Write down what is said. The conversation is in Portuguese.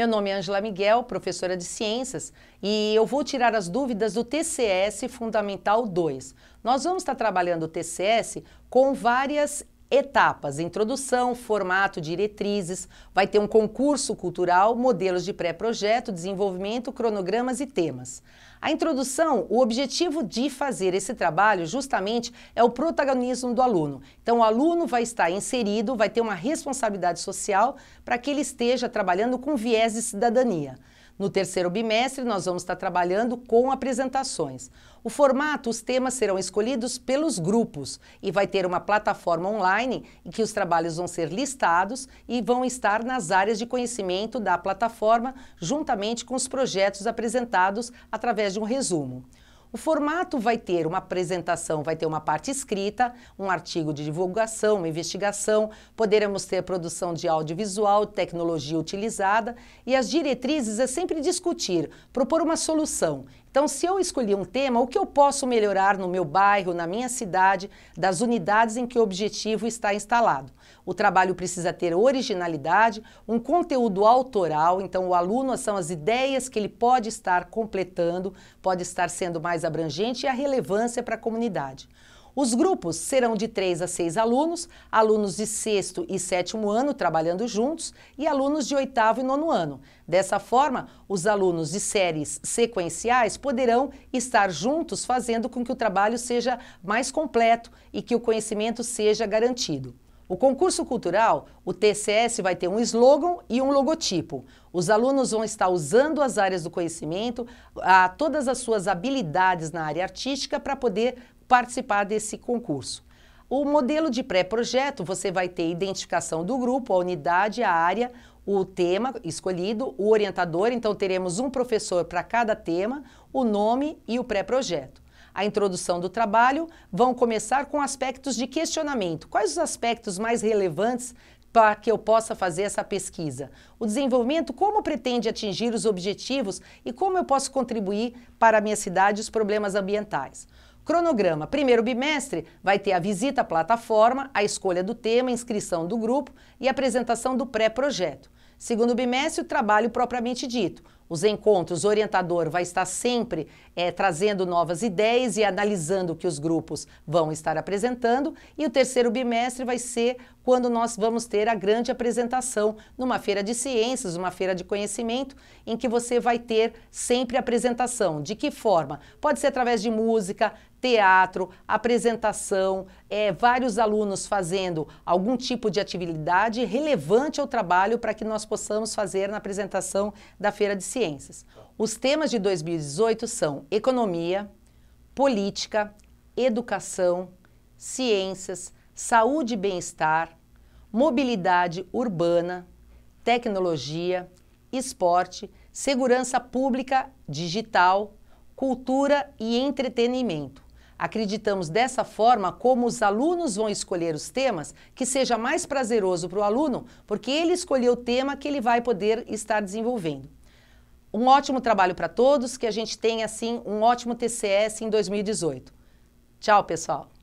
Meu nome é Angela Miguel, professora de Ciências, e eu vou tirar as dúvidas do TCS Fundamental 2. Nós vamos estar trabalhando o TCS com várias Etapas: introdução, formato, diretrizes. Vai ter um concurso cultural, modelos de pré-projeto, desenvolvimento, cronogramas e temas. A introdução, o objetivo de fazer esse trabalho justamente é o protagonismo do aluno. Então, o aluno vai estar inserido, vai ter uma responsabilidade social para que ele esteja trabalhando com viés de cidadania. No terceiro bimestre, nós vamos estar trabalhando com apresentações. O formato, os temas serão escolhidos pelos grupos e vai ter uma plataforma online em que os trabalhos vão ser listados e vão estar nas áreas de conhecimento da plataforma, juntamente com os projetos apresentados através de um resumo. O formato vai ter uma apresentação, vai ter uma parte escrita, um artigo de divulgação, uma investigação, poderemos ter produção de audiovisual, tecnologia utilizada e as diretrizes é sempre discutir, propor uma solução. Então, se eu escolhi um tema, o que eu posso melhorar no meu bairro, na minha cidade, das unidades em que o objetivo está instalado? O trabalho precisa ter originalidade, um conteúdo autoral, então o aluno são as ideias que ele pode estar completando, pode estar sendo mais abrangente e a relevância para a comunidade. Os grupos serão de três a seis alunos, alunos de sexto e sétimo ano trabalhando juntos e alunos de oitavo e nono ano. Dessa forma, os alunos de séries sequenciais poderão estar juntos, fazendo com que o trabalho seja mais completo e que o conhecimento seja garantido. O concurso cultural, o TCS vai ter um slogan e um logotipo. Os alunos vão estar usando as áreas do conhecimento, a, todas as suas habilidades na área artística para poder participar desse concurso. O modelo de pré-projeto, você vai ter identificação do grupo, a unidade, a área, o tema escolhido, o orientador, então teremos um professor para cada tema, o nome e o pré-projeto a introdução do trabalho vão começar com aspectos de questionamento. Quais os aspectos mais relevantes para que eu possa fazer essa pesquisa? O desenvolvimento, como pretende atingir os objetivos e como eu posso contribuir para a minha cidade e os problemas ambientais? Cronograma: primeiro bimestre vai ter a visita à plataforma, a escolha do tema, inscrição do grupo e apresentação do pré-projeto. Segundo bimestre, o trabalho propriamente dito os encontros, o orientador vai estar sempre é, trazendo novas ideias e analisando o que os grupos vão estar apresentando. E o terceiro bimestre vai ser quando nós vamos ter a grande apresentação numa feira de ciências, uma feira de conhecimento, em que você vai ter sempre apresentação. De que forma? Pode ser através de música, teatro, apresentação, é, vários alunos fazendo algum tipo de atividade relevante ao trabalho para que nós possamos fazer na apresentação da Feira de Ciências. Os temas de 2018 são economia, política, educação, ciências, saúde e bem-estar, mobilidade urbana, tecnologia, esporte, segurança pública digital, cultura e entretenimento. Acreditamos dessa forma como os alunos vão escolher os temas que seja mais prazeroso para o aluno, porque ele escolheu o tema que ele vai poder estar desenvolvendo. Um ótimo trabalho para todos, que a gente tenha assim um ótimo TCS em 2018. Tchau, pessoal.